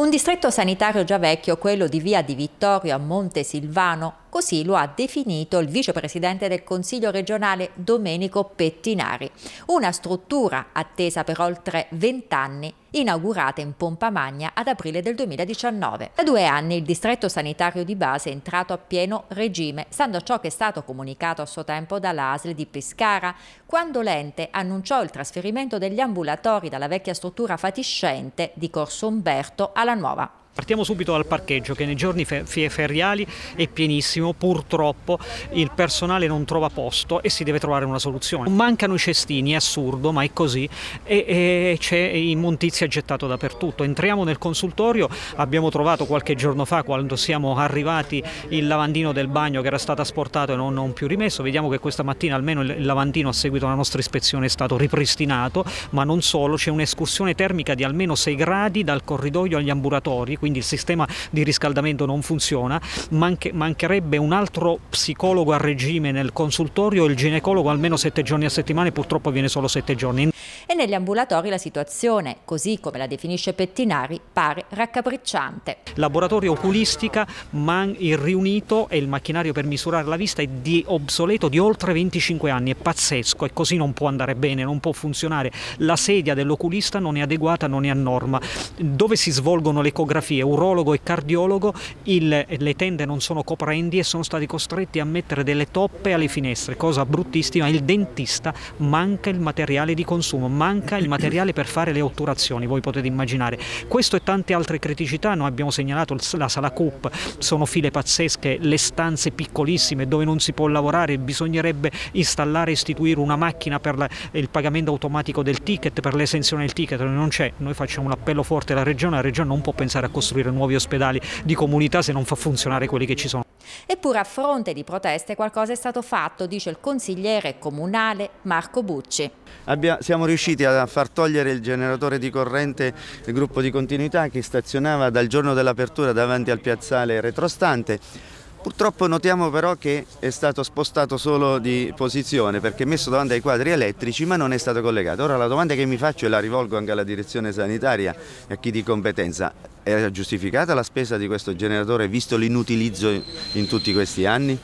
Un distretto sanitario già vecchio, quello di Via di Vittorio a Monte Silvano, così lo ha definito il vicepresidente del Consiglio regionale Domenico Pettinari. Una struttura attesa per oltre vent'anni inaugurata in pompa magna ad aprile del 2019. Da due anni il distretto sanitario di base è entrato a pieno regime, stando a ciò che è stato comunicato a suo tempo dall'ASL di Pescara, quando l'ente annunciò il trasferimento degli ambulatori dalla vecchia struttura fatiscente di Corso Umberto alla nuova. Partiamo subito dal parcheggio che nei giorni feriali è pienissimo, purtroppo il personale non trova posto e si deve trovare una soluzione. Mancano i cestini, è assurdo ma è così e, e c'è immondizia gettato dappertutto. Entriamo nel consultorio, abbiamo trovato qualche giorno fa quando siamo arrivati il lavandino del bagno che era stato asportato e non, non più rimesso, vediamo che questa mattina almeno il lavandino a seguito della nostra ispezione è stato ripristinato, ma non solo, c'è un'escursione termica di almeno 6 gradi dal corridoio agli ambulatori, quindi il sistema di riscaldamento non funziona, Manche, mancherebbe un altro psicologo a regime nel consultorio, il ginecologo almeno sette giorni a settimana purtroppo viene solo sette giorni. E negli ambulatori la situazione, così come la definisce Pettinari, pare raccapricciante. Laboratorio oculistica, ma il riunito e il macchinario per misurare la vista è di obsoleto di oltre 25 anni, è pazzesco e così non può andare bene, non può funzionare. La sedia dell'oculista non è adeguata, non è a norma. Dove si svolgono le ecografie? ecografie, urologo e cardiologo, il, le tende non sono coprendi e sono stati costretti a mettere delle toppe alle finestre, cosa bruttissima. Il dentista manca il materiale di consumo, manca il materiale per fare le otturazioni, voi potete immaginare. Questo e tante altre criticità, noi abbiamo segnalato la sala CUP, sono file pazzesche, le stanze piccolissime dove non si può lavorare, bisognerebbe installare e istituire una macchina per la, il pagamento automatico del ticket, per l'esenzione del ticket, non c'è. Noi facciamo un appello forte alla Regione, la Regione non può pensare a questo costruire nuovi ospedali di comunità se non fa funzionare quelli che ci sono. Eppure a fronte di proteste qualcosa è stato fatto, dice il consigliere comunale Marco Bucci. Abbia, siamo riusciti a far togliere il generatore di corrente del gruppo di continuità che stazionava dal giorno dell'apertura davanti al piazzale retrostante Purtroppo notiamo però che è stato spostato solo di posizione perché è messo davanti ai quadri elettrici ma non è stato collegato. Ora la domanda che mi faccio e la rivolgo anche alla direzione sanitaria e a chi di competenza, è giustificata la spesa di questo generatore visto l'inutilizzo in tutti questi anni?